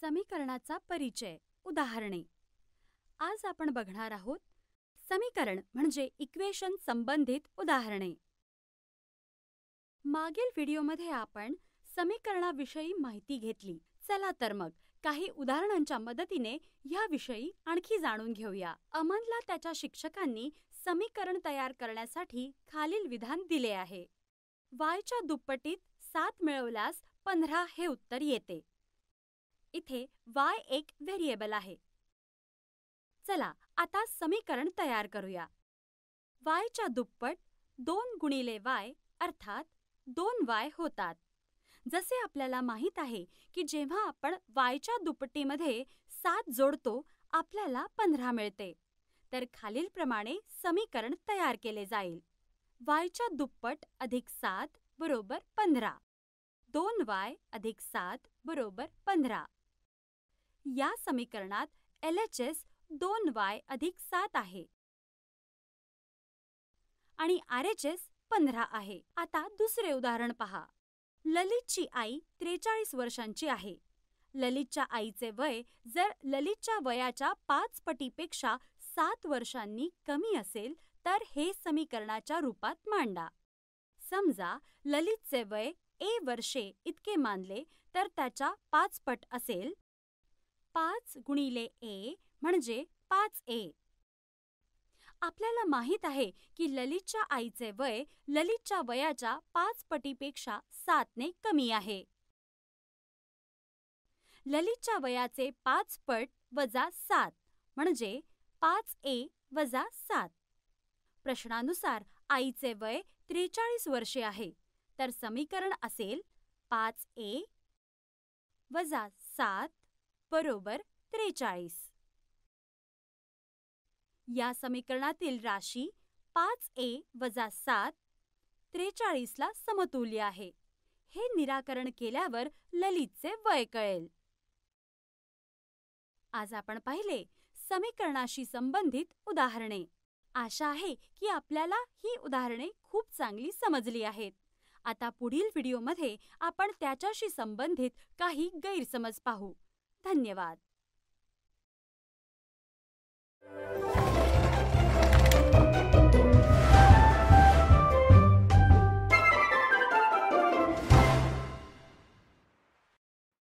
समीकरणाचा परिचय उदाहरणे आज आपण बघणार आहोत समीकरण म्हणजे इक्वेशन संबंधित उदाहरणे मागील व्हिडिओमध्ये आपण समीकरणाविषयी माहिती घेतली चला तर मग काही उदाहरणांच्या मदतीने ह्याविषयी आणखी जाणून घेऊया अमनला त्याच्या शिक्षकांनी समीकरण तयार करण्यासाठी खालील विधान दिले आहे वायच्या दुप्पटीत सात मिळवल्यास पंधरा हे उत्तर येते इथे वाय एक व्हेरिएबल आहे चला आता समीकरण तयार करूया वायच्या दुप्पट दोन गुणिले वाय अर्थात दोन वाय होतात जसे आपल्याला माहीत आहे की जेव्हा आपण वायच्या दुप्पटीमध्ये सात जोडतो आपल्याला पंधरा मिळते तर खालीलप्रमाणे समीकरण तयार केले जाईल वायच्या दुप्पट अधिक सात बरोबर पंधरा दोन वाय अधिक सात बरोबर पंधरा या समीकरणात एल एच एस दोन वाय अधिक सात आहे आणि आर एच एस पंधरा आहे आता दुसरे उदाहरण पहा ललितची आई त्रेचाळीस वर्षांची आहे ललितच्या आईचे वय जर ललितच्या वयाच्या पाच पटीपेक्षा सात वर्षांनी कमी असेल तर हे समीकरणाच्या रूपात मांडा समजा ललितचे वय ए वर्षे इतके मानले तर त्याच्या पाच पट असेल पाच गुणिले ए म्हणजे पाच ए आपल्याला माहीत आहे की ललितच्या आईचे वय ललितच्या वयाच्या पाच पटीपेक्षा सातने कमी आहे ललितच्या वयाचे पाच पट वजा सात म्हणजे पाच ए वजा सात प्रश्नानुसार आईचे वय त्रेचाळीस वर्षे आहे तर समीकरण असेल पाच ए वजा सात बरोबर त्रेचाळीस या समीकरणातील राशी पाच ए वजा सात त्रेचाळीसला समतुल्य आहे हे निराकरण केल्यावर ललितचे वय कळेल आज आपण पाहिले समीकरणाशी संबंधित उदाहरणे आशा आहे की आपल्याला ही उदाहरणे खूप चांगली समजली आहेत आता पुढील व्हिडिओमध्ये आपण त्याच्याशी संबंधित काही गैरसमज पाहू 但你吧。